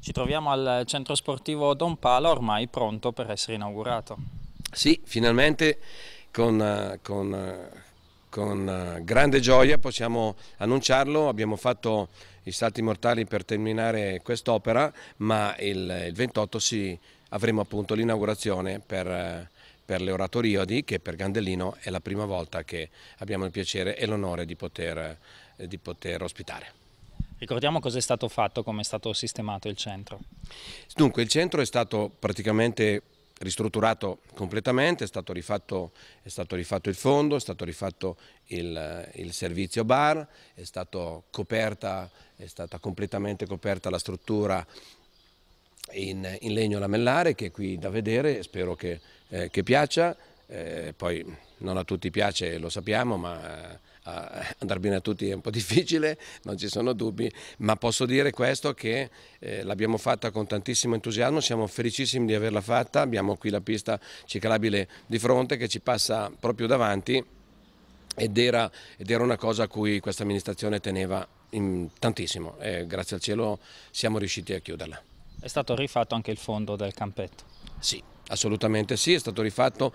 Ci troviamo al centro sportivo Don Pala, ormai pronto per essere inaugurato. Sì, finalmente con, con, con, grande gioia possiamo annunciarlo, abbiamo fatto i salti mortali per terminare quest'opera, ma il, il 28 sì, avremo appunto l'inaugurazione per, per l'Oratoriodi, che per Gandellino è la prima volta che abbiamo il piacere e l'onore di, di poter ospitare. Ricordiamo cosa è stato fatto, come è stato sistemato il centro. Dunque, il centro è stato praticamente ristrutturato completamente, è stato rifatto, è stato rifatto il fondo, è stato rifatto il, eh, il servizio bar, è, coperta, è stata completamente coperta la struttura in, in, legno lamellare che è qui da vedere, spero che, eh, che piaccia, eh, poi non a tutti piace, lo sappiamo, ma eh, eh, andare bene a tutti è un po' difficile, non ci sono dubbi, ma posso dire questo che eh, l'abbiamo fatta con tantissimo entusiasmo, siamo felicissimi di averla fatta, abbiamo qui la pista ciclabile di fronte che ci passa proprio davanti ed era, ed era una cosa a cui questa amministrazione teneva tantissimo e grazie al cielo siamo riusciti a chiuderla. È stato rifatto anche il fondo del campetto? Sì, assolutamente sì, è stato rifatto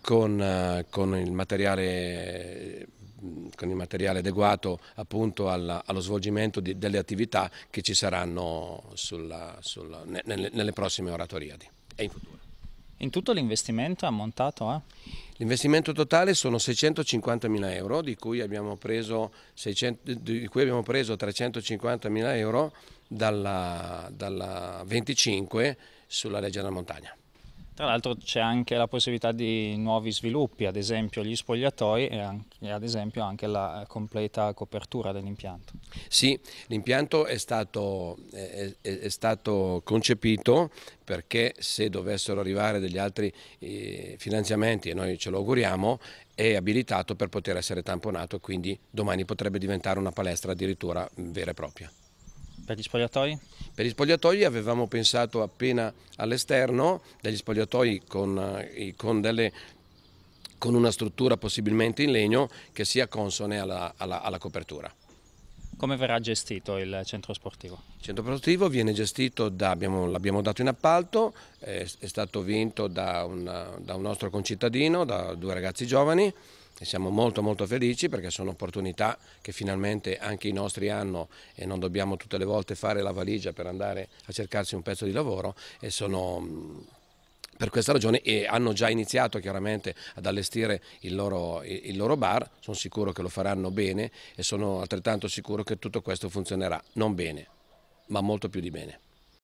con, eh, con il materiale Mm, con il materiale adeguato appunto alla, allo svolgimento di, delle attività che ci saranno sulla, sulla, nelle, nelle, prossime oratoriadi e in futuro. In tutto l'investimento ammontato a? L'investimento totale sono 650 euro, di cui abbiamo preso, 600, cui abbiamo preso 350 euro dalla, dalla 25 sulla legge della montagna. Tra l'altro c'è anche la possibilità di nuovi sviluppi, ad esempio gli spogliatoi e, anche, e ad esempio anche la completa copertura dell'impianto. Sì, l'impianto è, è, è stato, concepito perché se dovessero arrivare degli altri eh, finanziamenti, e noi ce lo auguriamo, è abilitato per poter essere tamponato, quindi domani potrebbe diventare una palestra addirittura mm, vera e propria. Per gli spogliatoi? Per gli spogliatoi avevamo pensato appena all'esterno, degli spogliatoi con, eh, con delle con una struttura possibilmente in legno che sia consone alla, alla, alla copertura. Come verrà gestito il centro sportivo? Il centro sportivo viene gestito, l'abbiamo dato in appalto, è, è stato vinto da, una, da un nostro concittadino, da due ragazzi giovani, e siamo molto molto felici perché sono opportunità che finalmente anche i nostri hanno e non dobbiamo tutte le volte fare la valigia per andare a cercarsi un pezzo di lavoro e sono per questa ragione e hanno già iniziato chiaramente ad allestire il loro, il loro, bar, sono sicuro che lo faranno bene e sono altrettanto sicuro che tutto questo funzionerà, non bene, ma molto più di bene.